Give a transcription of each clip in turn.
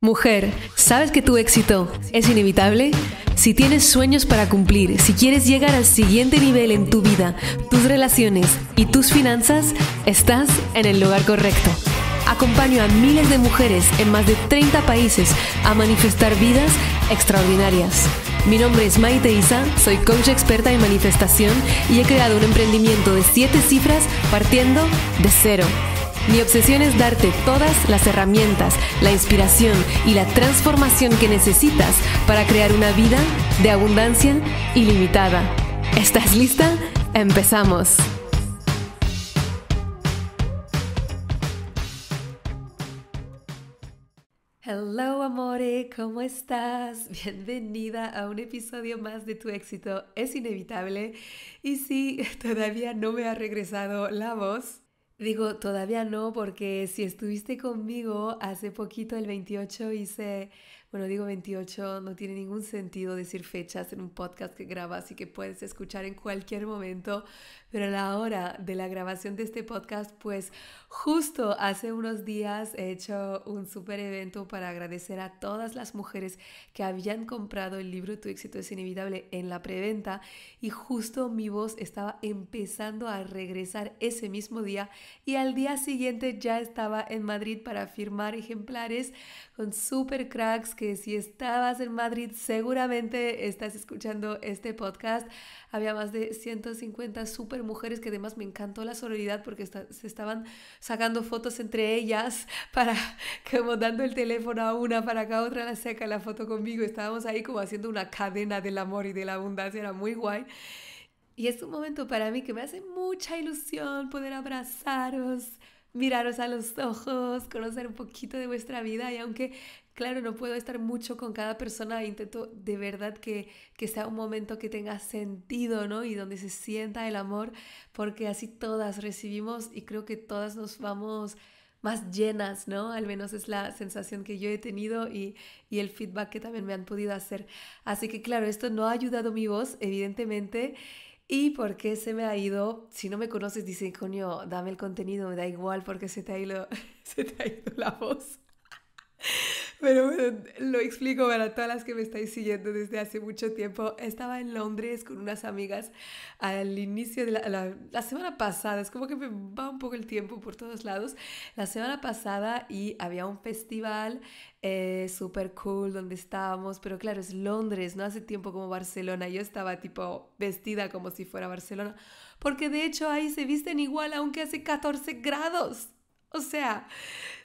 Mujer, ¿sabes que tu éxito es inevitable? Si tienes sueños para cumplir, si quieres llegar al siguiente nivel en tu vida, tus relaciones y tus finanzas, estás en el lugar correcto. Acompaño a miles de mujeres en más de 30 países a manifestar vidas extraordinarias. Mi nombre es Maite Isa, soy coach experta en manifestación y he creado un emprendimiento de 7 cifras partiendo de cero. Mi obsesión es darte todas las herramientas, la inspiración y la transformación que necesitas para crear una vida de abundancia ilimitada. ¿Estás lista? Empezamos. Hello amore, ¿cómo estás? Bienvenida a un episodio más de Tu éxito es inevitable. Y si todavía no me ha regresado la voz, Digo, todavía no, porque si estuviste conmigo hace poquito, el 28, hice, bueno, digo 28, no tiene ningún sentido decir fechas en un podcast que grabas y que puedes escuchar en cualquier momento, pero a la hora de la grabación de este podcast, pues Justo hace unos días he hecho un super evento para agradecer a todas las mujeres que habían comprado el libro Tu éxito es inevitable en la preventa y justo mi voz estaba empezando a regresar ese mismo día y al día siguiente ya estaba en Madrid para firmar ejemplares con super cracks que si estabas en Madrid seguramente estás escuchando este podcast. Había más de 150 super mujeres que además me encantó la sororidad porque se estaban sacando fotos entre ellas, para, como dando el teléfono a una para que otra la saca la foto conmigo. Estábamos ahí como haciendo una cadena del amor y de la abundancia, era muy guay. Y es un momento para mí que me hace mucha ilusión poder abrazaros, miraros a los ojos, conocer un poquito de vuestra vida y aunque Claro, no puedo estar mucho con cada persona, intento de verdad que, sea un momento que tenga sentido, ¿no? Y donde se sienta el amor, porque así todas recibimos y creo que todas nos vamos más llenas, ¿no? Al menos es la sensación que yo he tenido y, el feedback que también me han podido hacer. Así que claro, esto no ha ayudado mi voz, evidentemente. ¿Y porque se me ha ido? Si no me conoces, dice, coño, dame el contenido, me da igual porque se te ha se te ha ido la voz. Pero eh, lo explico para todas las que me estáis siguiendo desde hace mucho tiempo. Estaba en Londres con unas amigas al inicio de la, semana pasada. Es como que me va un poco el tiempo por todos lados. La semana pasada y había un festival eh, súper cool donde estábamos. Pero claro, es Londres, no hace tiempo como Barcelona. Yo estaba tipo vestida como si fuera Barcelona. Porque de hecho ahí se visten igual aunque hace 14 grados. O sea,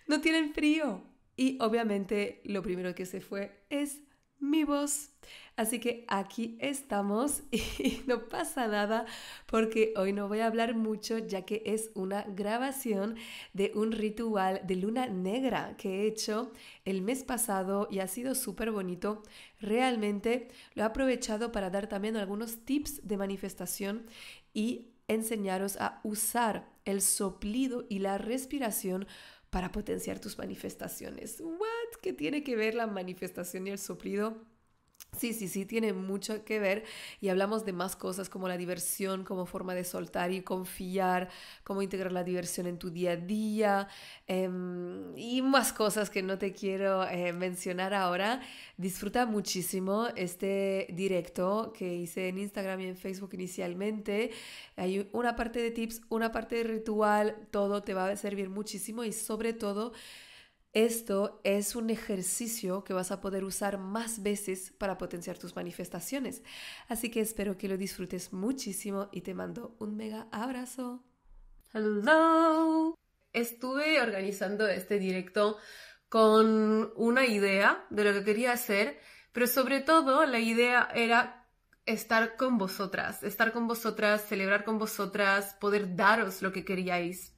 no tienen frío. Y obviamente lo primero que se fue es mi voz. Así que aquí estamos y no pasa nada porque hoy no voy a hablar mucho ya que es una grabación de un ritual de luna negra que he hecho el mes pasado y ha sido súper bonito. Realmente lo he aprovechado para dar también algunos tips de manifestación y enseñaros a usar el soplido y la respiración para potenciar tus manifestaciones. ¿What? ¿Qué tiene que ver la manifestación y el soplido? Sí, sí, sí, tiene mucho que ver y hablamos de más cosas como la diversión como forma de soltar y confiar, cómo integrar la diversión en tu día a día em, y más cosas que no te quiero eh, mencionar ahora. Disfruta muchísimo este directo que hice en Instagram y en Facebook inicialmente. Hay una parte de tips, una parte de ritual, todo te va a servir muchísimo y sobre todo... Esto es un ejercicio que vas a poder usar más veces para potenciar tus manifestaciones. Así que espero que lo disfrutes muchísimo y te mando un mega abrazo. Hello. Estuve organizando este directo con una idea de lo que quería hacer, pero sobre todo la idea era estar con vosotras, estar con vosotras, celebrar con vosotras, poder daros lo que queríais,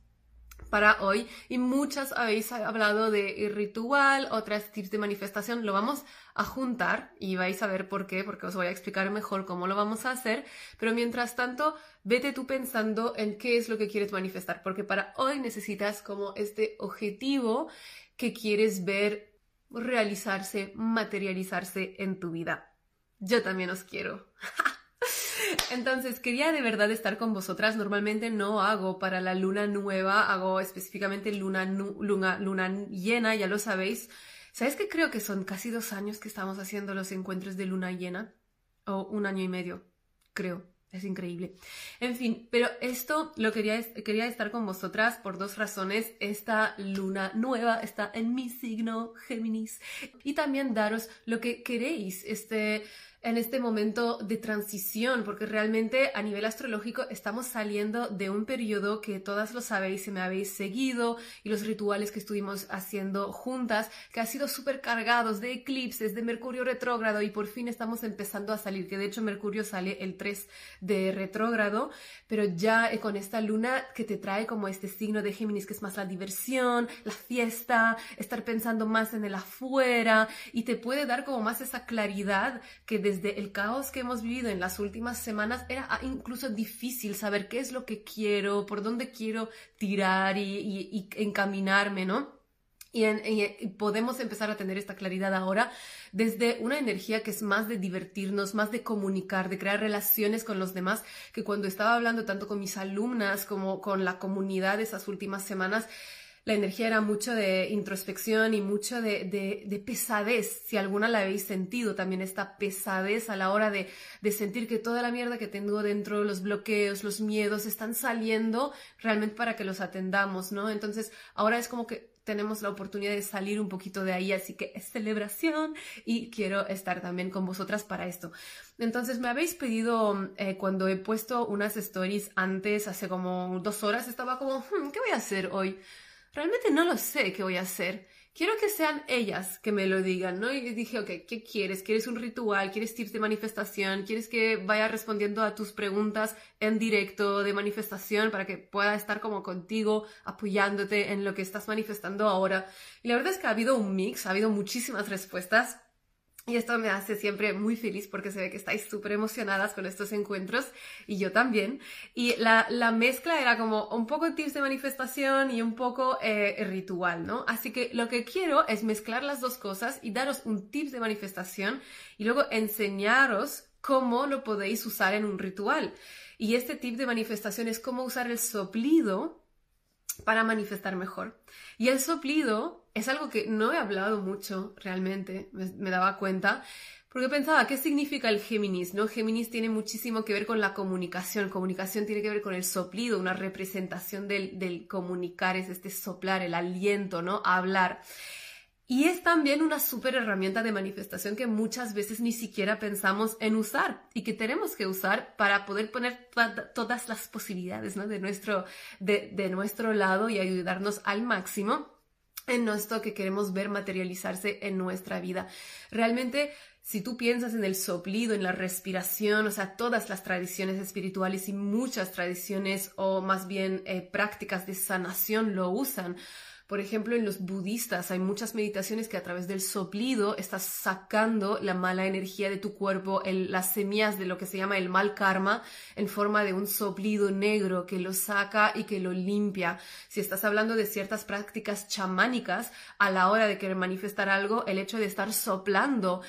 para hoy y muchas habéis hablado de ritual, otras tips de manifestación, lo vamos a juntar y vais a ver por qué, porque os voy a explicar mejor cómo lo vamos a hacer, pero mientras tanto, vete tú pensando en qué es lo que quieres manifestar, porque para hoy necesitas como este objetivo que quieres ver realizarse, materializarse en tu vida. Yo también os quiero. Entonces, quería de verdad estar con vosotras. Normalmente no hago para la luna nueva, hago específicamente luna, luna, luna llena, ya lo sabéis. ¿Sabéis que creo que son casi dos años que estamos haciendo los encuentros de luna llena? O un año y medio, creo. Es increíble. En fin, pero esto lo quería, quería estar con vosotras por dos razones. Esta luna nueva está en mi signo, Géminis. Y también daros lo que queréis. Este en este momento de transición, porque realmente a nivel astrológico estamos saliendo de un periodo que todas lo sabéis, se me habéis seguido y los rituales que estuvimos haciendo juntas, que ha sido súper cargados de eclipses, de Mercurio retrógrado y por fin estamos empezando a salir, que de hecho Mercurio sale el 3 de retrógrado, pero ya eh, con esta luna que te trae como este signo de Géminis, que es más la diversión, la fiesta, estar pensando más en el afuera y te puede dar como más esa claridad que desde desde el caos que hemos vivido en las últimas semanas, era ah, incluso difícil saber qué es lo que quiero, por dónde quiero tirar y, encaminarme, ¿no? Y, y, podemos empezar a tener esta claridad ahora desde una energía que es más de divertirnos, más de comunicar, de crear relaciones con los demás, que cuando estaba hablando tanto con mis alumnas como con la comunidad esas últimas semanas, la energía era mucho de introspección y mucho de, de, pesadez, si alguna la habéis sentido, también esta pesadez a la hora de, de sentir que toda la mierda que tengo dentro, los bloqueos, los miedos, están saliendo realmente para que los atendamos, ¿no? Entonces, ahora es como que tenemos la oportunidad de salir un poquito de ahí, así que es celebración y quiero estar también con vosotras para esto. Entonces, me habéis pedido eh, cuando he puesto unas stories antes, hace como dos horas, estaba como, hmm, ¿qué voy a hacer hoy? realmente no lo sé qué voy a hacer. Quiero que sean ellas que me lo digan, ¿no? Y dije, ok, ¿qué quieres? ¿Quieres un ritual? ¿Quieres tips de manifestación? ¿Quieres que vaya respondiendo a tus preguntas en directo de manifestación para que pueda estar como contigo, apoyándote en lo que estás manifestando ahora? Y la verdad es que ha habido un mix, ha habido muchísimas respuestas y esto me hace siempre muy feliz porque se ve que estáis súper emocionadas con estos encuentros y yo también. Y la, mezcla era como un poco tips de manifestación y un poco eh, ritual, ¿no? Así que lo que quiero es mezclar las dos cosas y daros un tip de manifestación y luego enseñaros cómo lo podéis usar en un ritual. Y este tip de manifestación es cómo usar el soplido para manifestar mejor. Y el soplido es algo que no he hablado mucho realmente, me, daba cuenta, porque pensaba, ¿qué significa el Géminis? ¿No? Géminis tiene muchísimo que ver con la comunicación, comunicación tiene que ver con el soplido, una representación del, del comunicar, es este soplar, el aliento, ¿no? hablar. Y es también una súper herramienta de manifestación que muchas veces ni siquiera pensamos en usar y que tenemos que usar para poder poner todas las posibilidades de, nuestro, de, de nuestro lado y ayudarnos al máximo en esto que queremos ver materializarse en nuestra vida. Realmente, si tú piensas en el soplido, en la respiración, o sea, todas las tradiciones espirituales y muchas tradiciones o más bien eh, prácticas de sanación lo usan, por ejemplo, en los budistas hay muchas meditaciones que a través del soplido estás sacando la mala energía de tu cuerpo, las semillas de lo que se llama el mal karma, en forma de un soplido negro que lo saca y que lo limpia. Si estás hablando de ciertas prácticas chamánicas, a la hora de querer manifestar algo, el hecho de estar soplando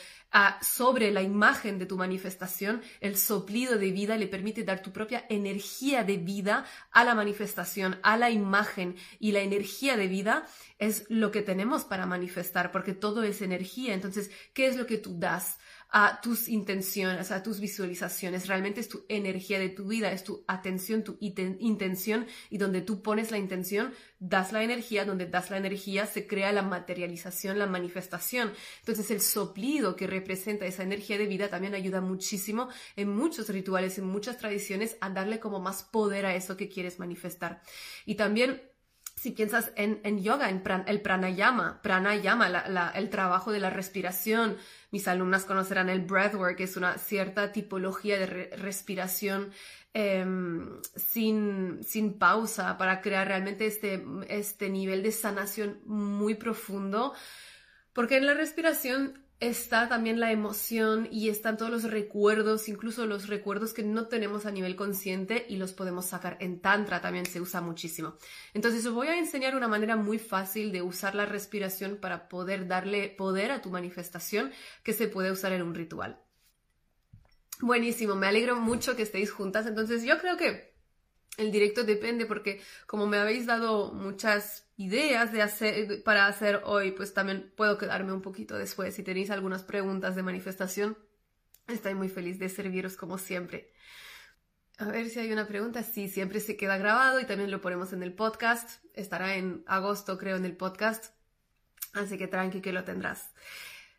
sobre la imagen de tu manifestación, el soplido de vida le permite dar tu propia energía de vida a la manifestación, a la imagen. Y la energía de vida es lo que tenemos para manifestar, porque todo es energía. Entonces, ¿qué es lo que tú das? a tus intenciones, a tus visualizaciones. Realmente es tu energía de tu vida, es tu atención, tu intención y donde tú pones la intención, das la energía, donde das la energía se crea la materialización, la manifestación. Entonces el soplido que representa esa energía de vida también ayuda muchísimo en muchos rituales, en muchas tradiciones a darle como más poder a eso que quieres manifestar. Y también si piensas en, yoga, en el pranayama, pranayama, el trabajo de la respiración, mis alumnas conocerán el breathwork, que es una cierta tipología de respiración em, sin, sin, pausa para crear realmente este, este nivel de sanación muy profundo. Porque en la respiración está también la emoción y están todos los recuerdos, incluso los recuerdos que no tenemos a nivel consciente y los podemos sacar en tantra, también se usa muchísimo. Entonces os voy a enseñar una manera muy fácil de usar la respiración para poder darle poder a tu manifestación que se puede usar en un ritual. Buenísimo, me alegro mucho que estéis juntas, entonces yo creo que el directo depende porque como me habéis dado muchas ideas de hacer, para hacer hoy, pues también puedo quedarme un poquito después. Si tenéis algunas preguntas de manifestación, estoy muy feliz de serviros como siempre. A ver si hay una pregunta. Sí, siempre se queda grabado y también lo ponemos en el podcast. Estará en agosto, creo, en el podcast. Así que tranqui que lo tendrás.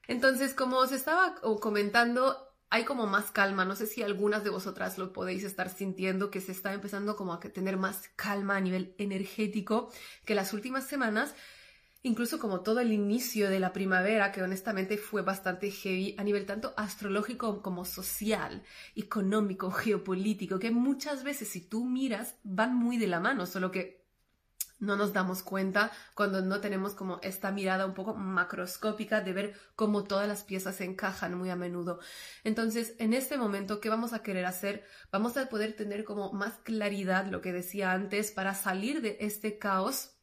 Entonces, como os estaba comentando, hay como más calma. No sé si algunas de vosotras lo podéis estar sintiendo, que se está empezando como a tener más calma a nivel energético que las últimas semanas. Incluso como todo el inicio de la primavera, que honestamente fue bastante heavy a nivel tanto astrológico como social, económico, geopolítico, que muchas veces si tú miras van muy de la mano, solo que no nos damos cuenta cuando no tenemos como esta mirada un poco macroscópica de ver cómo todas las piezas se encajan muy a menudo. Entonces, en este momento, ¿qué vamos a querer hacer? Vamos a poder tener como más claridad, lo que decía antes, para salir de este caos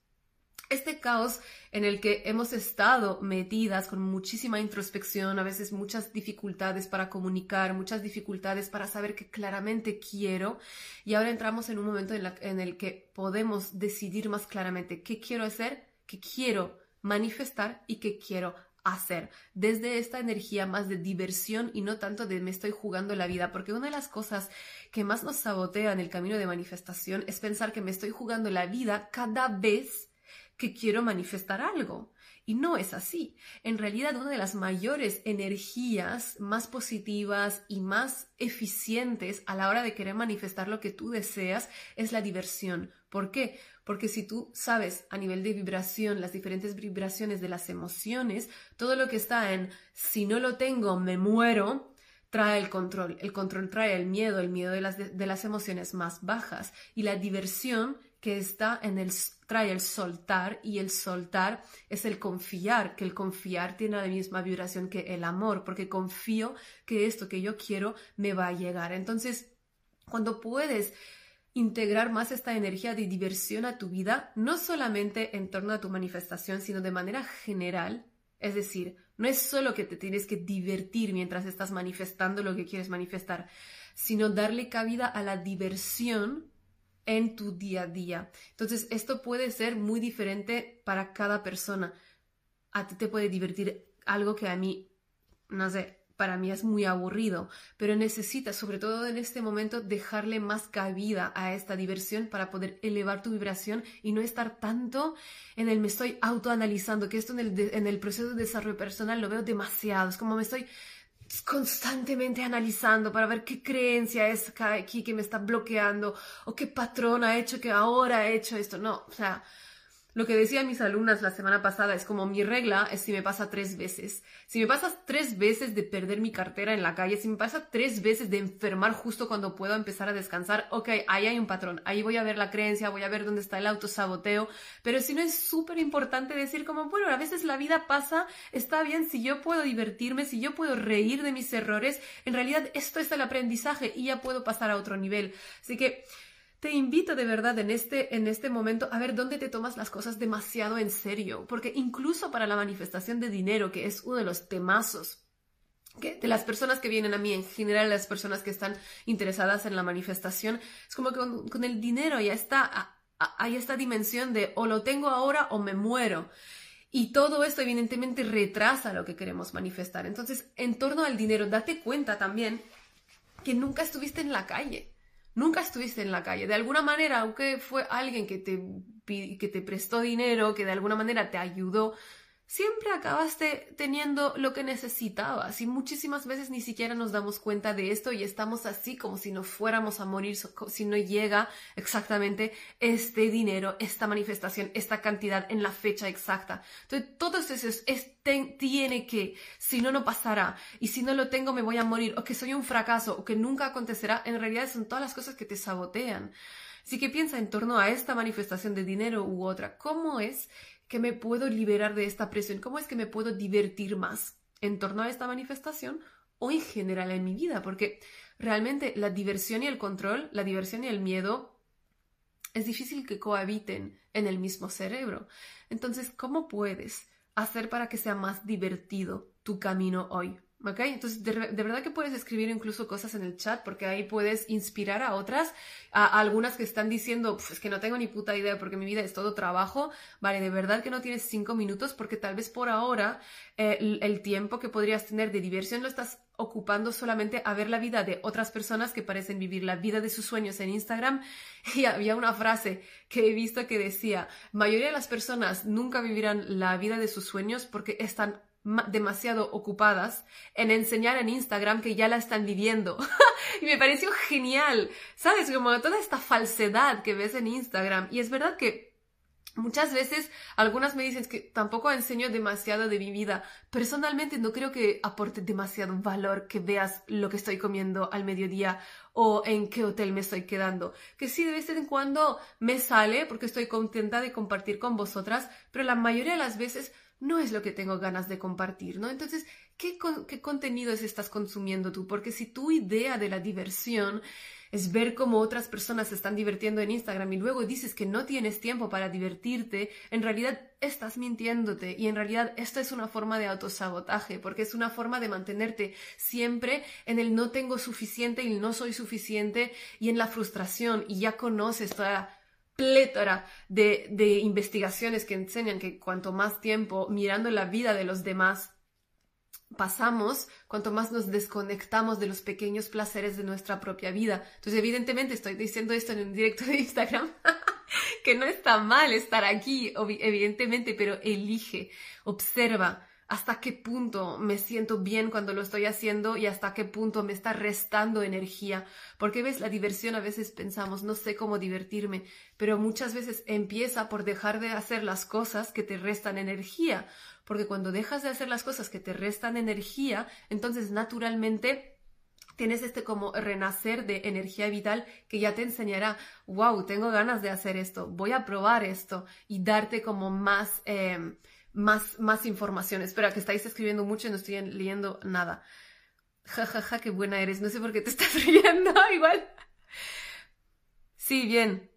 este caos en el que hemos estado metidas con muchísima introspección, a veces muchas dificultades para comunicar, muchas dificultades para saber que claramente quiero. Y ahora entramos en un momento en, el que podemos decidir más claramente qué quiero hacer, qué quiero manifestar y qué quiero hacer desde esta energía más de diversión y no tanto de me estoy jugando la vida, porque una de las cosas que más nos sabotean el camino de manifestación es pensar que me estoy jugando la vida cada vez que quiero manifestar algo. Y no es así. En realidad, una de las mayores energías más positivas y más eficientes a la hora de querer manifestar lo que tú deseas es la diversión. ¿Por qué? Porque si tú sabes a nivel de vibración las diferentes vibraciones de las emociones, todo lo que está en si no lo tengo, me muero, trae el control. El control trae el miedo, el miedo de las, de, las emociones más bajas. Y la diversión que está en el trae el soltar y el soltar es el confiar, que el confiar tiene la misma vibración que el amor, porque confío que esto que yo quiero me va a llegar. Entonces, cuando puedes integrar más esta energía de diversión a tu vida, no solamente en torno a tu manifestación, sino de manera general, es decir, no es solo que te tienes que divertir mientras estás manifestando lo que quieres manifestar, sino darle cabida a la diversión en tu día a día. Entonces, esto puede ser muy diferente para cada persona. A ti te puede divertir algo que a mí, no sé, para mí es muy aburrido, pero necesitas, sobre todo en este momento, dejarle más cabida a esta diversión para poder elevar tu vibración y no estar tanto en el me estoy autoanalizando, que esto en el, en el proceso de desarrollo personal lo veo demasiado, es como me estoy costantemente analizzando para ver qué creencia es aquí que me está bloqueando o qué patrón cioè ha hecho que ahora ha hecho cioè esto. No, o cioè, sea, Lo que decía mis alumnas la semana pasada es como mi regla es si me pasa tres veces. Si me pasa tres veces de perder mi cartera en la calle, si me pasa tres veces de enfermar justo cuando puedo empezar a descansar, ok, ahí hay un patrón, ahí voy a ver la creencia, voy a ver dónde está el autosaboteo, pero si no es súper importante decir como, bueno, a veces la vida pasa, está bien, si yo puedo divertirme, si yo puedo reír de mis errores, en realidad esto es el aprendizaje y ya puedo pasar a otro nivel. Así que te invito de verdad en este, en este momento a ver dónde te tomas las cosas demasiado en serio, porque incluso para la manifestación de dinero, que es uno de los temazos de las personas que vienen a mí, en general las personas que están interesadas en la manifestación, es como que con, con el dinero ya está, hay esta dimensión de o lo tengo ahora o me muero. Y todo esto evidentemente retrasa lo que queremos manifestar. Entonces, en torno al dinero, date cuenta también que nunca estuviste en la calle nunca estuviste en la calle. De alguna manera, aunque fue alguien que te, que te prestó dinero, que de alguna manera te ayudó, siempre acabaste teniendo lo que necesitabas y muchísimas veces ni siquiera nos damos cuenta de esto y estamos así como si no fuéramos a morir si no llega exactamente este dinero, esta manifestación, esta cantidad en la fecha exacta. Entonces, todo eso es, tiene que, si no, no pasará y si no lo tengo me voy a morir o que soy un fracaso o que nunca acontecerá, en realidad son todas las cosas que te sabotean. Si que piensa en torno a esta manifestación de dinero u otra, ¿cómo es que me puedo liberar de esta presión? ¿Cómo es que me puedo divertir más en torno a esta manifestación o en general en mi vida? Porque realmente la diversión y el control, la diversión y el miedo, es difícil que cohabiten en el mismo cerebro. Entonces, ¿cómo puedes hacer para que sea más divertido tu camino hoy? Entonces, de, verdad que puedes escribir incluso cosas en el chat porque ahí puedes inspirar a otras, a, algunas que están diciendo, es que no tengo ni puta idea porque mi vida es todo trabajo. Vale, de verdad que no tienes cinco minutos porque tal vez por ahora el, eh, el tiempo que podrías tener de diversión lo estás ocupando solamente a ver la vida de otras personas que parecen vivir la vida de sus sueños en Instagram. Y había una frase que he visto que decía, mayoría de las personas nunca vivirán la vida de sus sueños porque están demasiado ocupadas en enseñar en Instagram que ya la están viviendo. y me pareció genial, ¿sabes? Como toda esta falsedad que ves en Instagram. Y es verdad que muchas veces algunas me dicen que tampoco enseño demasiado de mi vida. Personalmente no creo que aporte demasiado valor que veas lo que estoy comiendo al mediodía o en qué hotel me estoy quedando. Que sí, de vez en cuando me sale porque estoy contenta de compartir con vosotras, pero la mayoría de las veces no es lo que tengo ganas de compartir, ¿no? Entonces, ¿qué, contenidos estás consumiendo tú? Porque si tu idea de la diversión es ver cómo otras personas se están divirtiendo en Instagram y luego dices que no tienes tiempo para divertirte, en realidad estás mintiéndote y en realidad esto es una forma de autosabotaje porque es una forma de mantenerte siempre en el no tengo suficiente y no soy suficiente y en la frustración y ya conoces toda plétora de, de investigaciones que enseñan que cuanto más tiempo mirando la vida de los demás pasamos, cuanto más nos desconectamos de los pequeños placeres de nuestra propia vida. Entonces, evidentemente estoy diciendo esto en un directo de Instagram, que no está mal estar aquí, evidentemente, pero elige, observa, hasta qué punto me siento bien cuando lo estoy haciendo y hasta qué punto me está restando energía. Porque ves, la diversión a veces pensamos, no sé cómo divertirme, pero muchas veces empieza por dejar de hacer las cosas que te restan energía. Porque cuando dejas de hacer las cosas que te restan energía, entonces naturalmente tienes este como renacer de energía vital que ya te enseñará, wow, tengo ganas de hacer esto, voy a probar esto y darte como más... Em, más, más información. Espera, que estáis escribiendo mucho y no estoy leyendo nada. Ja, ja, ja, qué buena eres. No sé por qué te estás riendo, igual. Sí, bien.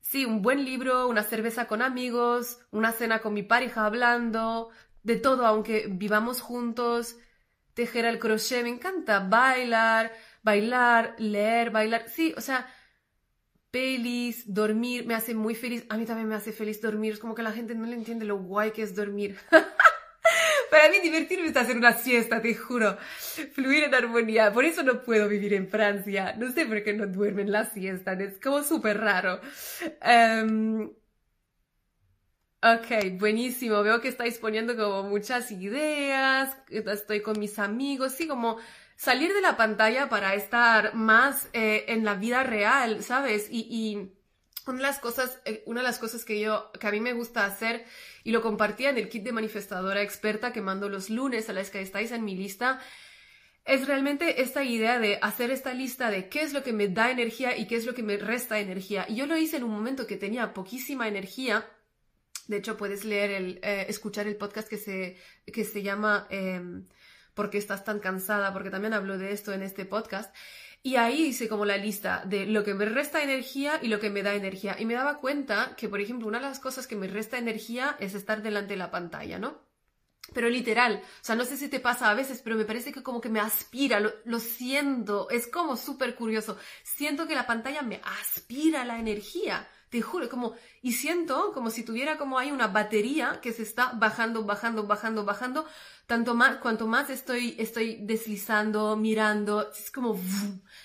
Sí, un buen libro, una cerveza con amigos, una cena con mi pareja hablando, de todo, aunque vivamos juntos, tejer el crochet, me encanta, bailar, bailar, leer, bailar. Sí, o sea, feliz, dormir, me hace muy feliz. A mí también me hace feliz dormir. Es como que la gente no le entiende lo guay que es dormir. Para mí divertirme es hacer una siesta, te juro. Fluir en armonía. Por eso no puedo vivir en Francia. No sé por qué no duermen las siesta. Es como súper raro. Em, ok, buenísimo. Veo que estáis poniendo como muchas ideas. Estoy con mis amigos. Sí, como salir de la pantalla para estar más eh, en la vida real, ¿sabes? Y, una de las cosas, eh, una de las cosas que yo, que a mí me gusta hacer, y lo compartía en el kit de manifestadora experta que mando los lunes a las que estáis en mi lista, es realmente esta idea de hacer esta lista de qué es lo que me da energía y qué es lo que me resta energía. Y yo lo hice en un momento que tenía poquísima energía. De hecho, puedes leer el, eh, escuchar el podcast que se, que se llama em, porque estás tan cansada, porque también hablo de esto en este podcast. Y ahí hice como la lista de lo que me resta energía y lo que me da energía. Y me daba cuenta que, por ejemplo, una de las cosas que me resta energía es estar delante de la pantalla, ¿no? Pero literal, o sea, no sé si te pasa a veces, pero me parece que como que me aspira, lo, lo siento, es como súper curioso. Siento que la pantalla me aspira la energía. Te juro, como, y siento como si tuviera como hay una batería que se está bajando, bajando, bajando, bajando, tanto más, cuanto más estoy, estoy deslizando, mirando, es como,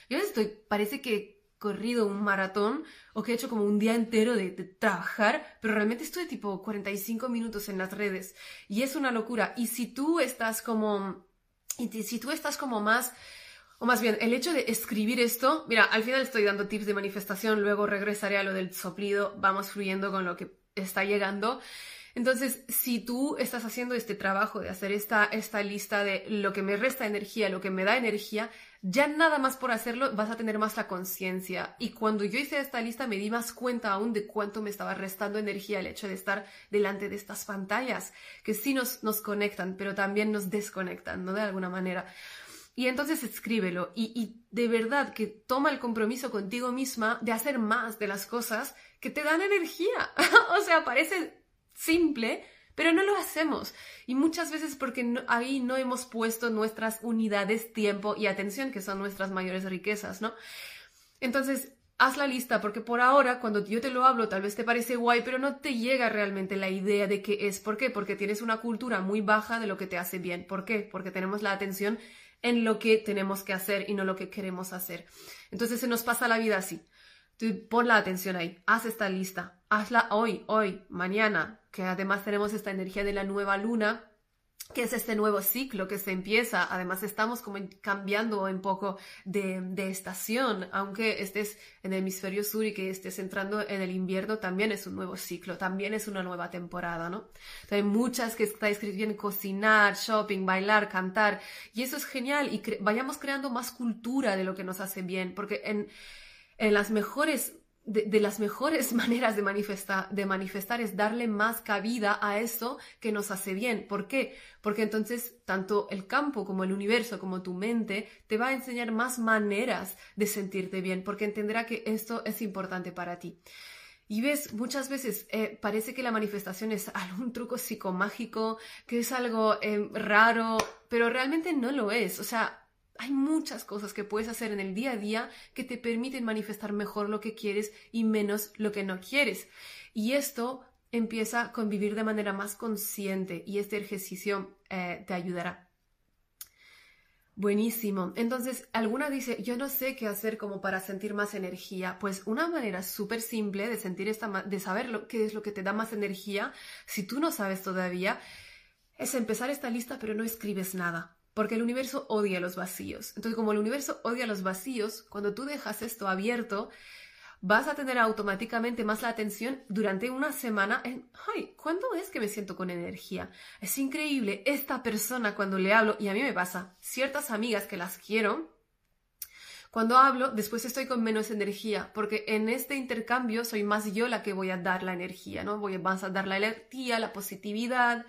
yo estoy, parece que he corrido un maratón o que he hecho como un día entero de, trabajar, pero realmente estoy tipo 45 minutos en las redes y es una locura. Y si tú estás como, y si tú estás como más o más bien, el hecho de escribir esto, mira, al final estoy dando tips de manifestación, luego regresaré a lo del soplido, vamos fluyendo con lo que está llegando. Entonces, si tú estás haciendo este trabajo de hacer esta, esta lista de lo que me resta energía, lo que me da energía, ya nada más por hacerlo vas a tener más la conciencia. Y cuando yo hice esta lista me di más cuenta aún de cuánto me estaba restando energía el hecho de estar delante de estas pantallas, que sí nos, nos conectan, pero también nos desconectan, ¿no? De alguna manera. Y entonces escríbelo y, de verdad que toma el compromiso contigo misma de hacer más de las cosas que te dan energía. o sea, parece simple, pero no lo hacemos. Y muchas veces porque ahí no hemos puesto nuestras unidades, tiempo y atención, que son nuestras mayores riquezas, ¿no? Entonces, haz la lista, porque por ahora, cuando yo te lo hablo, tal vez te parece guay, pero no te llega realmente la idea de qué es. ¿Por qué? Porque tienes una cultura muy baja de lo que te hace bien. ¿Por qué? Porque tenemos la atención en lo que tenemos que hacer y no lo que queremos hacer. Entonces se nos pasa la vida así. pon la atención ahí, haz esta lista, hazla hoy, hoy, mañana, que además tenemos esta energía de la nueva luna que es este nuevo ciclo que se empieza. Además, estamos como cambiando un poco de, estación, aunque estés en el hemisferio sur y que estés entrando en el invierno, también es un nuevo ciclo, también es una nueva temporada, ¿no? hay muchas que está escribiendo cocinar, shopping, bailar, cantar, y eso es genial, y vayamos creando más cultura de lo que nos hace bien, porque en, en las mejores de, las mejores maneras de, de manifestar es darle más cabida a eso que nos hace bien. ¿Por qué? Porque entonces tanto el campo como el universo, como tu mente, te va a enseñar más maneras de sentirte bien, porque entenderá que esto es importante para ti. Y ves, muchas veces eh, parece que la manifestación es algún truco psicomágico, que es algo eh, raro, pero realmente no lo es. O sea, hay muchas cosas que puedes hacer en el día a día que te permiten manifestar mejor lo que quieres y menos lo que no quieres. Y esto empieza con vivir de manera más consciente y este ejercicio eh, te ayudará. Buenísimo. Entonces, alguna dice, yo no sé qué hacer como para sentir más energía. Pues una manera súper simple de sentir esta, de saber lo, qué es lo que te da más energía, si tú no sabes todavía, es empezar esta lista pero no escribes nada porque el universo odia los vacíos. Entonces, como el universo odia los vacíos, cuando tú dejas esto abierto, vas a tener automáticamente más la atención durante una semana en, ay, ¿cuándo es que me siento con energía? Es increíble, esta persona cuando le hablo, y a mí me pasa, ciertas amigas que las quiero, cuando hablo, después estoy con menos energía, porque en este intercambio soy más yo la que voy a dar la energía, ¿no? Voy vas a dar la energía, la positividad,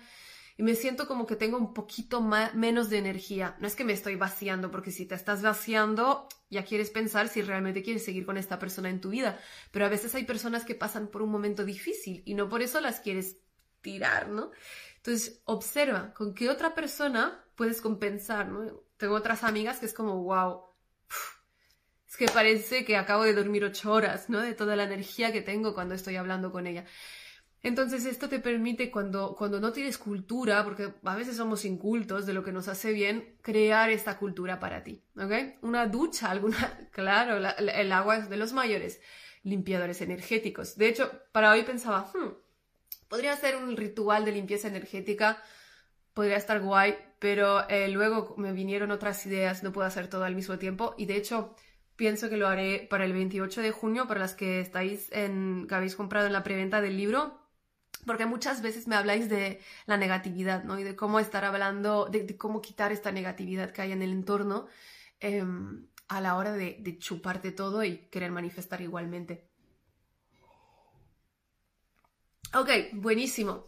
y me siento como que tengo un poquito más, menos de energía. No es que me estoy vaciando, porque si te estás vaciando, ya quieres pensar si realmente quieres seguir con esta persona en tu vida. Pero a veces hay personas que pasan por un momento difícil y no por eso las quieres tirar, ¿no? Entonces, observa con qué otra persona puedes compensar, ¿no? Tengo otras amigas que es como, wow, es que parece que acabo de dormir ocho horas, ¿no? De toda la energía que tengo cuando estoy hablando con ella. Entonces esto te permite cuando, cuando no tienes cultura, porque a veces somos incultos de lo que nos hace bien, crear esta cultura para ti, ¿ok? Una ducha, alguna, claro, el agua es de los mayores, limpiadores energéticos. De hecho, para hoy pensaba, hmm, podría hacer un ritual de limpieza energética, podría estar guay, pero eh, luego me vinieron otras ideas, no puedo hacer todo al mismo tiempo y de hecho pienso que lo haré para el 28 de junio, para las que estáis en, que habéis comprado en la preventa del libro porque muchas veces me habláis de la negatividad, ¿no? Y de cómo estar hablando, de, cómo quitar esta negatividad que hay en el entorno em, a la hora de, chuparte todo y querer manifestar igualmente. Ok, buenísimo.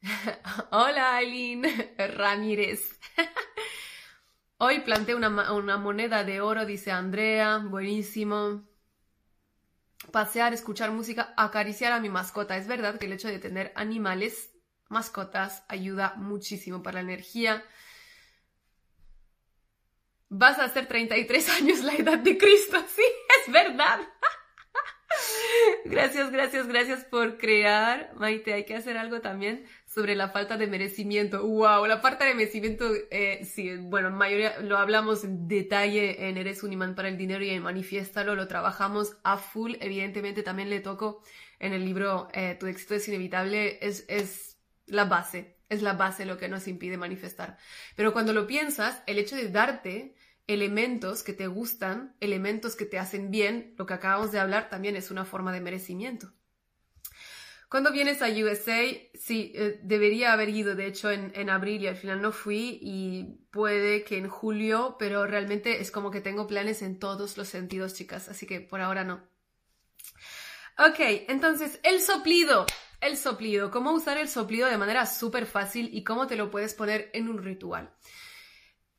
Hola, Aileen Ramírez. Hoy planté una moneda de oro, dice Andrea. Buenísimo pasear, escuchar música, acariciar a mi mascota. Es verdad que el hecho de tener animales, mascotas, ayuda muchísimo para la energía. Vas a hacer 33 años la edad de Cristo, sí, es verdad. Gracias, gracias, gracias por crear. Maite, hay que hacer algo también sobre la falta de merecimiento. ¡Wow! La falta de merecimiento, eh, sí, bueno, mayoría lo hablamos en detalle en Eres un imán para el dinero y en Manifiéstalo, lo trabajamos a full. Evidentemente también le toco en el libro eh, Tu éxito es inevitable, es, es la base, es la base lo que nos impide manifestar. Pero cuando lo piensas, el hecho de darte elementos que te gustan, elementos que te hacen bien, lo que acabamos de hablar también es una forma de merecimiento. Cuando vienes a USA, sí, eh, debería haber ido, de hecho, en, abril y al final no fui y puede que en julio, pero realmente es como que tengo planes en todos los sentidos, chicas, así que por ahora no. Ok, entonces, el soplido. El soplido, cómo usar el soplido de manera súper fácil y cómo te lo puedes poner en un ritual.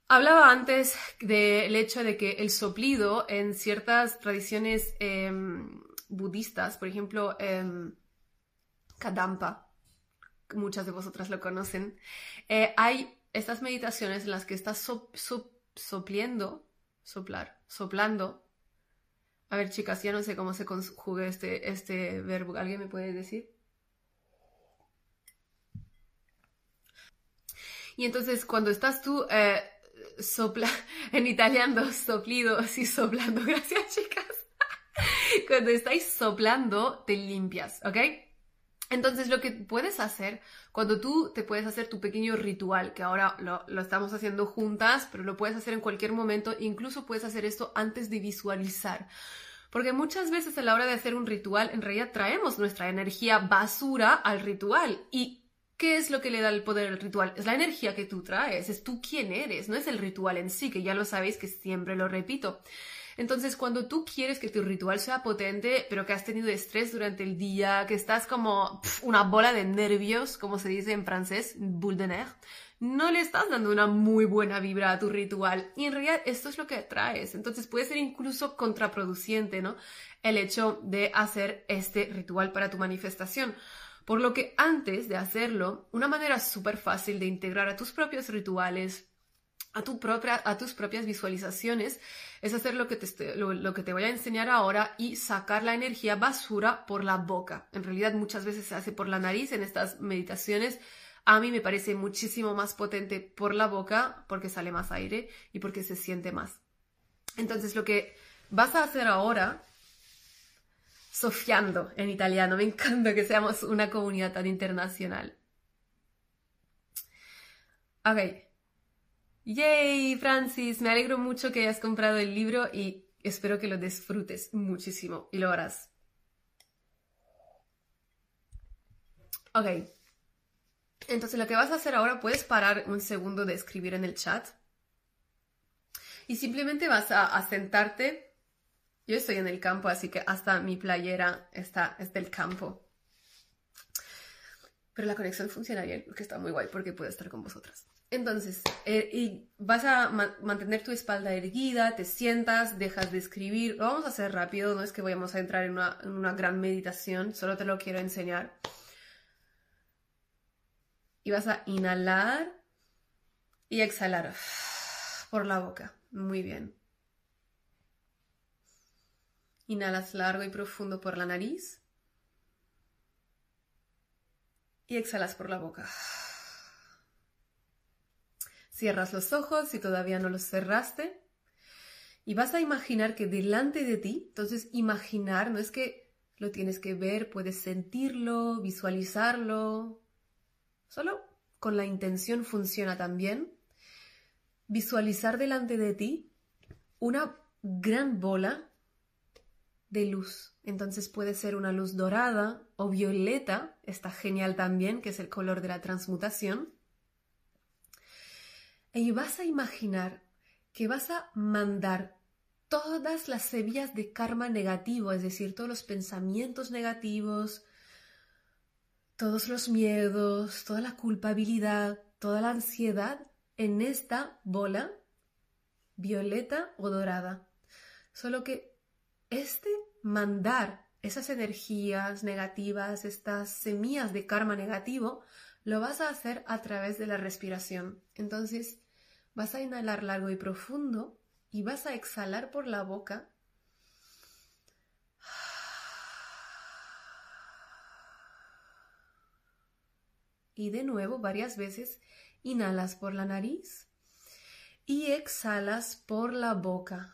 Hablaba antes del hecho de que el soplido en ciertas tradiciones em, budistas, por ejemplo, em, Kadampa, muchas de vosotras lo conocen, eh, hay estas meditaciones en las que estás sopliendo, soplar, soplando. A ver, chicas, ya no sé cómo se conjugue este, este verbo. ¿Alguien me puede decir? Y entonces cuando estás tú eh, sopla en italiano, soplido, así soplando, gracias chicas. cuando estáis soplando, te limpias, ¿ok? Entonces lo que puedes hacer, cuando tú te puedes hacer tu pequeño ritual, que ahora lo, estamos haciendo juntas, pero lo puedes hacer en cualquier momento, incluso puedes hacer esto antes de visualizar. Porque muchas veces a la hora de hacer un ritual, en realidad traemos nuestra energía basura al ritual. ¿Y qué es lo que le da el poder al ritual? Es la energía que tú traes, es tú quién eres, no es el ritual en sí, que ya lo sabéis que siempre lo repito. Entonces, cuando tú quieres que tu ritual sea potente, pero que has tenido estrés durante el día, que estás como una bola de nervios, como se dice en francés, boule de nerf, no le estás dando una muy buena vibra a tu ritual. Y en realidad esto es lo que atraes. Entonces puede ser incluso contraproducente, ¿no? El hecho de hacer este ritual para tu manifestación. Por lo que antes de hacerlo, una manera súper fácil de integrar a tus propios rituales a, tu propia, tus propias visualizaciones, es hacer lo que, te, lo, lo que te voy a enseñar ahora y sacar la energía basura por la boca. En realidad muchas veces se hace por la nariz en estas meditaciones. A mí me parece muchísimo más potente por la boca porque sale más aire y porque se siente más. Entonces lo que vas a hacer ahora, sofiando en italiano, me encanta que seamos una comunidad tan internacional. Ok, ¡Yay, Francis! Me alegro mucho que hayas comprado el libro y espero que lo disfrutes muchísimo y lo harás. Ok. Entonces lo que vas a hacer ahora, puedes parar un segundo de escribir en el chat y simplemente vas a, sentarte. Yo estoy en el campo, así que hasta mi playera está, es del campo. Pero la conexión funciona bien, que está muy guay porque puedo estar con vosotras. Entonces, eh, y vas a mantener tu espalda erguida, te sientas, dejas de escribir. Lo vamos a hacer rápido, no es que vayamos a entrar en una, en una gran meditación, solo te lo quiero enseñar. Y vas a inhalar y exhalar por la boca. Muy bien. Inhalas largo y profundo por la nariz. Y exhalas por la boca. Cierras los ojos si todavía no los cerraste y vas a imaginar que delante de ti, entonces imaginar no es que lo tienes que ver, puedes sentirlo, visualizarlo, solo con la intención funciona también. Visualizar delante de ti una gran bola de luz. Entonces puede ser una luz dorada o violeta, está genial también, que es el color de la transmutación y vas a imaginar que vas a mandar todas las semillas de karma negativo, es decir, todos los pensamientos negativos, todos los miedos, toda la culpabilidad, toda la ansiedad en esta bola violeta o dorada. Solo que este mandar esas energías negativas, estas semillas de karma negativo, lo vas a hacer a través de la respiración. Entonces, Vas a inhalar largo y profundo y vas a exhalar por la boca. Y de nuevo varias veces inhalas por la nariz y exhalas por la boca.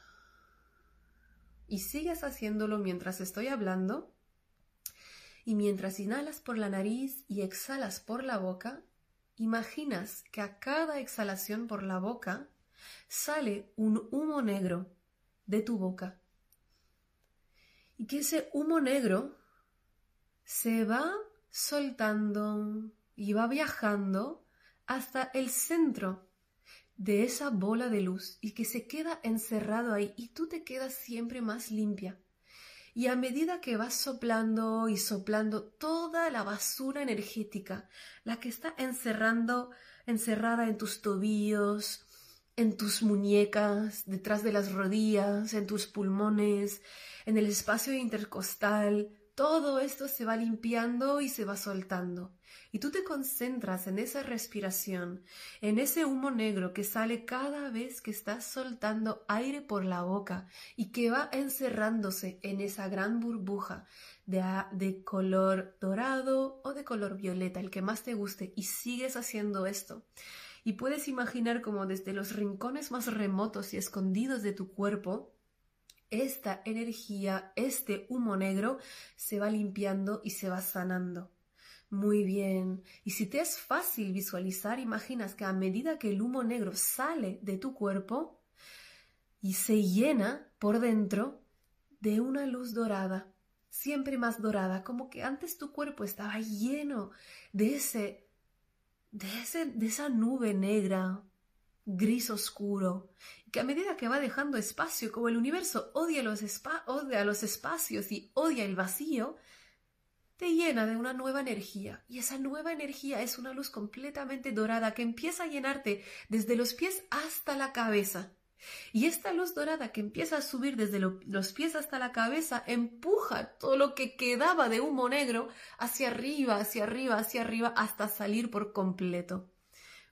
Y sigues haciéndolo mientras estoy hablando. Y mientras inhalas por la nariz y exhalas por la boca, imaginas que a cada exhalación por la boca sale un humo negro de tu boca. Y que ese humo negro se va soltando y va viajando hasta el centro de esa bola de luz y que se queda encerrado ahí y tú te quedas siempre más limpia. Y a medida que vas soplando y soplando toda la basura energética, la que está encerrando, encerrada en tus tobillos, en tus muñecas, detrás de las rodillas, en tus pulmones, en el espacio intercostal, todo esto se va limpiando y se va soltando. Y tú te concentras en esa respiración, en ese humo negro que sale cada vez que estás soltando aire por la boca y que va encerrándose en esa gran burbuja de, de color dorado o de color violeta, el que más te guste, y sigues haciendo esto y puedes imaginar como desde los rincones más remotos y escondidos de tu cuerpo esta energía, este humo negro, se va limpiando y se va sanando. Muy bien. Y si te es fácil visualizar, imaginas que a medida que el humo negro sale de tu cuerpo y se llena por dentro de una luz dorada, siempre más dorada, como que antes tu cuerpo estaba lleno de ese de, ese, de esa nube negra, gris oscuro, que a medida que va dejando espacio, como el universo odia los, odia los espacios y odia el vacío, te llena de una nueva energía. Y esa nueva energía es una luz completamente dorada que empieza a llenarte desde los pies hasta la cabeza. Y esta luz dorada que empieza a subir desde los pies hasta la cabeza empuja todo lo que quedaba de humo negro hacia arriba, hacia arriba, hacia arriba, hasta salir por completo.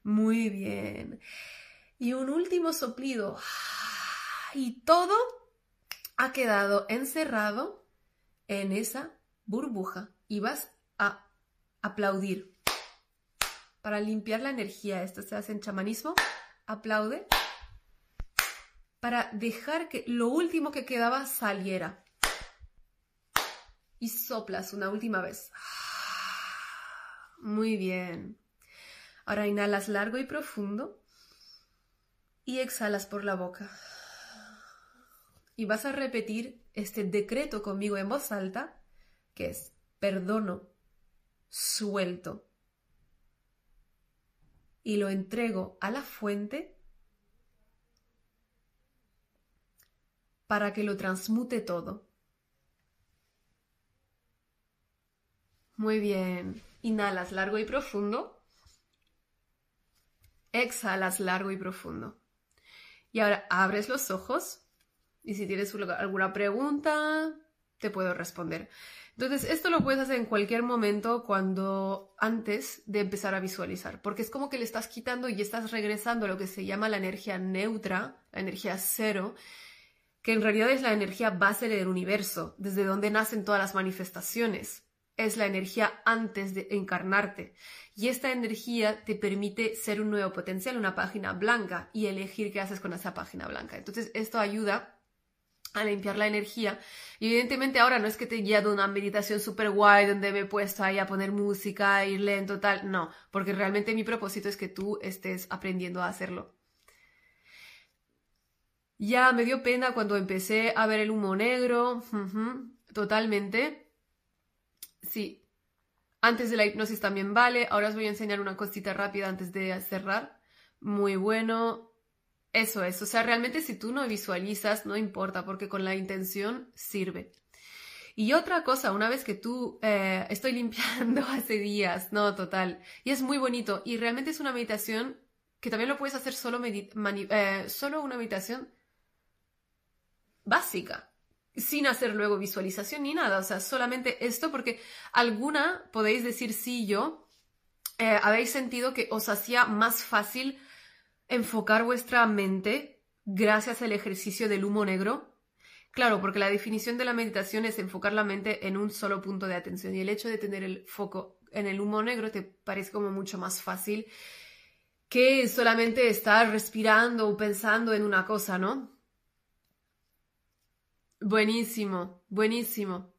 Muy bien y un último soplido. Y todo ha quedado encerrado en esa burbuja y vas a aplaudir. Para limpiar la energía, esto se hace en chamanismo, aplaude para dejar que lo último que quedaba saliera. Y soplas una última vez. Muy bien. Ahora inhalas largo y profundo y exhalas por la boca. Y vas a repetir este decreto conmigo en voz alta, que es perdono, suelto y lo entrego a la fuente para que lo transmute todo. Muy bien. Inhalas largo y profundo. Exhalas largo y profundo. Y ahora abres los ojos y si tienes alguna pregunta, te puedo responder. Entonces, esto lo puedes hacer en cualquier momento cuando antes de empezar a visualizar, porque es como que le estás quitando y estás regresando a lo que se llama la energía neutra, la energía cero, que en realidad es la energía base del universo, desde donde nacen todas las manifestaciones es la energía antes de encarnarte. Y esta energía te permite ser un nuevo potencial, una página blanca y elegir qué haces con esa página blanca. Entonces, esto ayuda a limpiar la energía. Y evidentemente ahora no es que te guíe de una meditación súper guay donde me he puesto ahí a poner música, a ir lento, tal. No, porque realmente mi propósito es que tú estés aprendiendo a hacerlo. Ya me dio pena cuando empecé a ver el humo negro. totalmente. Sí. Antes de la hipnosis también vale. Ahora os voy a enseñar una cosita rápida antes de cerrar. Muy bueno. Eso es. O sea, realmente si tú no visualizas, no importa, porque con la intención sirve. Y otra cosa, una vez que tú eh, estoy limpiando hace días, no, total, y es muy bonito, y realmente es una meditación que también lo puedes hacer solo, eh, solo una meditación básica sin hacer luego visualización ni nada, o sea, solamente esto porque alguna podéis decir sí yo eh, habéis sentido que os hacía más fácil enfocar vuestra mente gracias al ejercicio del humo negro. Claro, porque la definición de la meditación es enfocar la mente en un solo punto de atención y el hecho de tener el foco en el humo negro te parece como mucho más fácil que solamente estar respirando o pensando en una cosa, ¿no? Buenísimo, buenísimo.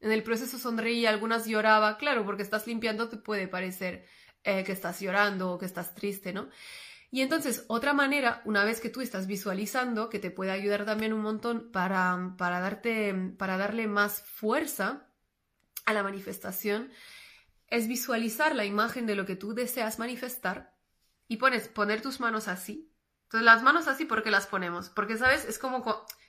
En el proceso sonreía, algunas lloraba, claro, porque estás limpiando te puede parecer eh, que estás llorando o que estás triste, ¿no? Y entonces, otra manera, una vez que tú estás visualizando, que te puede ayudar también un montón para, para, darte, para darle más fuerza a la manifestación, es visualizar la imagen de lo que tú deseas manifestar y pones, poner tus manos así. Entonces, las manos así, ¿por qué las ponemos? Porque, ¿sabes? Es como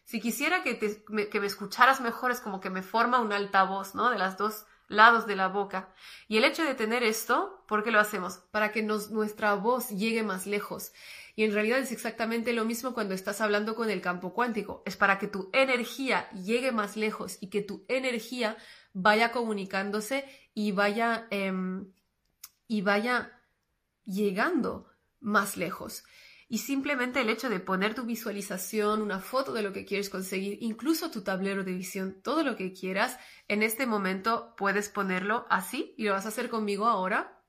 si quisiera que, me, escucharas mejor, es como que me forma un altavoz, ¿no? De las dos lados de la boca. Y el hecho de tener esto, ¿por qué lo hacemos? Para que nuestra voz llegue más lejos. Y en realidad es exactamente lo mismo cuando estás hablando con el campo cuántico. Es para que tu energía llegue más lejos y que tu energía vaya comunicándose y vaya, em, y vaya llegando más lejos. Y simplemente el hecho de poner tu visualización, una foto de lo que quieres conseguir, incluso tu tablero de visión, todo lo que quieras, en este momento puedes ponerlo así y lo vas a hacer conmigo ahora.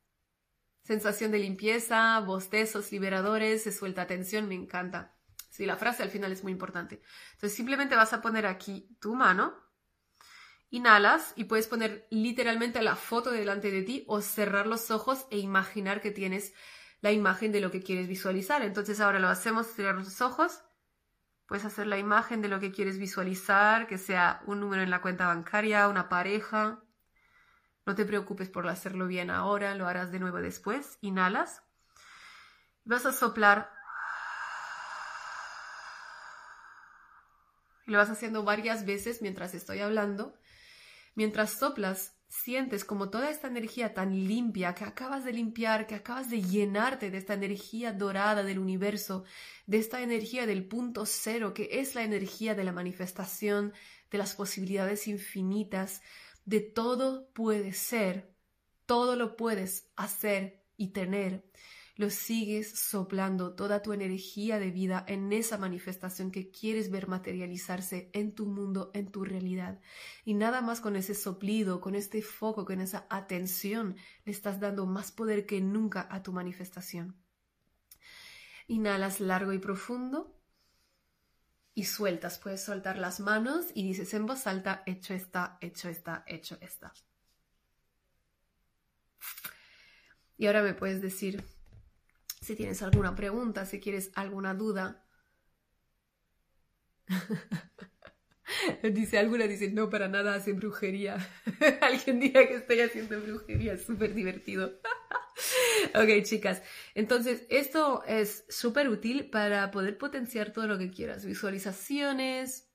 Sensación de limpieza, bostezos liberadores, se suelta tensión, me encanta. Sí, la frase al final es muy importante. Entonces simplemente vas a poner aquí tu mano, inhalas y puedes poner literalmente la foto delante de ti o cerrar los ojos e imaginar que tienes la imagen de lo que quieres visualizar. Entonces ahora lo hacemos, cerrar los ojos, puedes hacer la imagen de lo que quieres visualizar, que sea un número en la cuenta bancaria, una pareja. No te preocupes por hacerlo bien ahora, lo harás de nuevo después. Inhalas. Vas a soplar. Y lo vas haciendo varias veces mientras estoy hablando. Mientras soplas, sientes como toda esta energía tan limpia que acabas de limpiar, que acabas de llenarte de esta energía dorada del universo, de esta energía del punto cero, que es la energía de la manifestación, de las posibilidades infinitas, de todo puede ser, todo lo puedes hacer y tener lo sigues soplando toda tu energía de vida en esa manifestación que quieres ver materializarse en tu mundo, en tu realidad. Y nada más con ese soplido, con este foco, con esa atención, le estás dando más poder que nunca a tu manifestación. Inhalas largo y profundo. Y sueltas, puedes soltar las manos y dices en voz alta, hecho está, hecho está, hecho está. Y ahora me puedes decir, si tienes alguna pregunta, si quieres alguna duda. dice alguna, dice, no, para nada hace brujería. Alguien diga que estoy haciendo brujería, es súper divertido. ok, chicas, entonces esto es súper útil para poder potenciar todo lo que quieras, visualizaciones,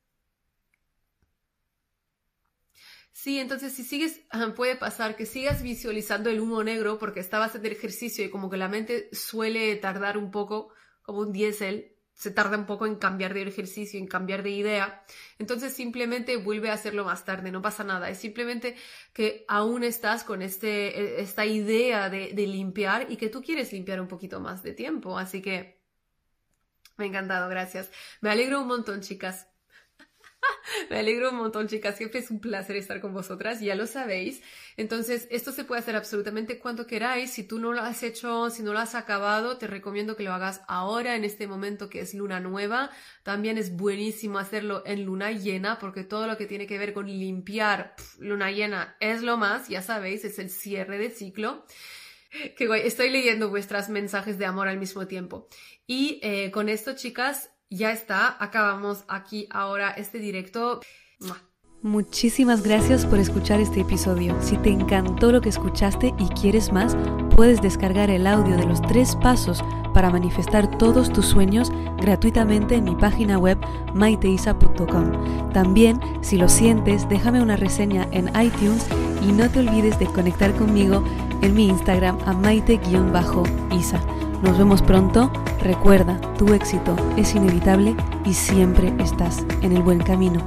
Sí, entonces si sigues, puede pasar que sigas visualizando el humo negro porque estabas en el ejercicio y como que la mente suele tardar un poco, como un diésel, se tarda un poco en cambiar de ejercicio, en cambiar de idea. Entonces simplemente vuelve a hacerlo más tarde, no pasa nada. Es simplemente que aún estás con este, e, esta idea de, de limpiar y que tú quieres limpiar un poquito más de tiempo. Así que me ha encantado, gracias. Me alegro un montón, chicas. Me alegro un montón, chicas. Siempre es un placer estar con vosotras, ya lo sabéis. Entonces, esto se puede hacer absolutamente cuando queráis. Si tú no lo has hecho, si no lo has acabado, te recomiendo que lo hagas ahora, en este momento que es luna nueva. También es buenísimo hacerlo en luna llena, porque todo lo que tiene que ver con limpiar luna llena es lo más, ya sabéis, es el cierre de ciclo. Que guay, estoy leyendo vuestras mensajes de amor al mismo tiempo. Y eh, con esto, chicas, ya está, acabamos aquí ahora este directo. Muchísimas gracias por escuchar este episodio. Si te encantó lo que escuchaste y quieres más, puedes descargar el audio de los tres pasos para manifestar todos tus sueños gratuitamente en mi página web maiteisa.com. También, si lo sientes, déjame una reseña en iTunes y no te olvides de conectar conmigo en mi Instagram a maite-isa. Nos vemos pronto. Recuerda, tu éxito es inevitable y siempre estás en el buen camino.